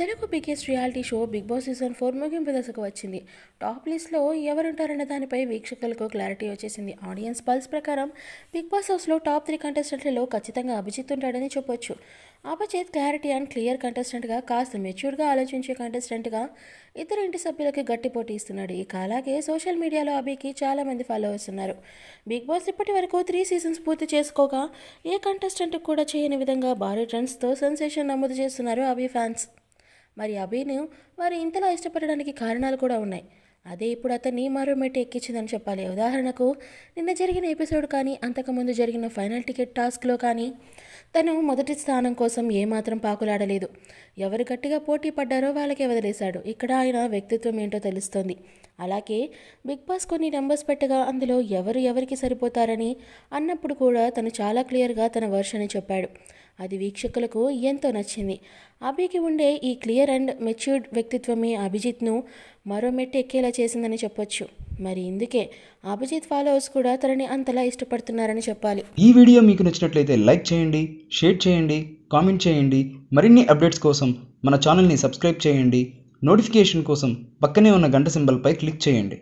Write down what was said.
Telugu biggest reality show big boss season four ముగింపు దశకు వచ్చింది టాప్ లిస్ట్లో ఎవరుంటారన్న దానిపై వీక్షకులకు క్లారిటీ వచ్చేసింది ఆడియన్స్ పల్స్ ప్రకారం బిగ్ బాస్ హౌస్లో టాప్ త్రీ కంటెస్టెంట్లలో ఖచ్చితంగా అభిజిత్ ఉంటాడని చెప్పొచ్చు అభిజిత్ క్లారిటీ అండ్ క్లియర్ కంటెస్టెంట్గా కాస్త మెచ్యూర్గా ఆలోచించే కంటెస్టెంట్గా ఇతర ఇంటి సభ్యులకి గట్టి పోటీ ఇస్తున్నాడు ఇక అలాగే సోషల్ మీడియాలో అభికి చాలామంది ఫాలోవర్స్ ఉన్నారు బిగ్ బాస్ ఇప్పటి వరకు త్రీ సీజన్స్ పూర్తి చేసుకోగా ఏ కంటెస్టెంట్ కూడా చేయని విధంగా భారీ ట్రెండ్స్తో సెన్సేషన్ నమోదు చేస్తున్నారు అభి ఫ్యాన్స్ మరి అభిను వారు ఇంతలా ఇష్టపడడానికి కారణాలు కూడా ఉన్నాయి అదే ఇప్పుడు అతన్ని మరో మెట్టు ఎక్కించిందని చెప్పాలి ఉదాహరణకు నిన్న జరిగిన ఎపిసోడ్ కానీ అంతకుముందు జరిగిన ఫైనల్ టికెట్ టాస్క్లో కానీ తను మొదటి స్థానం కోసం ఏమాత్రం పాకులాడలేదు ఎవరు గట్టిగా పోటీ పడ్డారో వాళ్ళకే వదిలేశాడు ఇక్కడ ఆయన వ్యక్తిత్వం ఏంటో తెలుస్తుంది అలాగే బిగ్ బాస్ కొన్ని నెంబర్స్ పెట్టగా అందులో ఎవరు ఎవరికి సరిపోతారని అన్నప్పుడు కూడా తను చాలా క్లియర్గా తన వర్షన్ చెప్పాడు అది వీక్షకులకు ఎంతో నచ్చింది అభికి ఉండే ఈ క్లియర్ అండ్ మెచ్యూర్డ్ వ్యక్తిత్వమే అభిజిత్ను మరో మెట్టు ఎక్కేలా చేసిందని చెప్పొచ్చు మరి ఇందుకే అభిజిత్ ఫాలోవర్స్ కూడా తనని అంతలా ఇష్టపడుతున్నారని చెప్పాలి ఈ వీడియో మీకు నచ్చినట్లయితే లైక్ చేయండి షేర్ చేయండి కామెంట్ చేయండి మరిన్ని అప్డేట్స్ కోసం మన ఛానల్ని సబ్స్క్రైబ్ చేయండి నోటిఫికేషన్ కోసం పక్కనే ఉన్న గంట సింబల్పై క్లిక్ చేయండి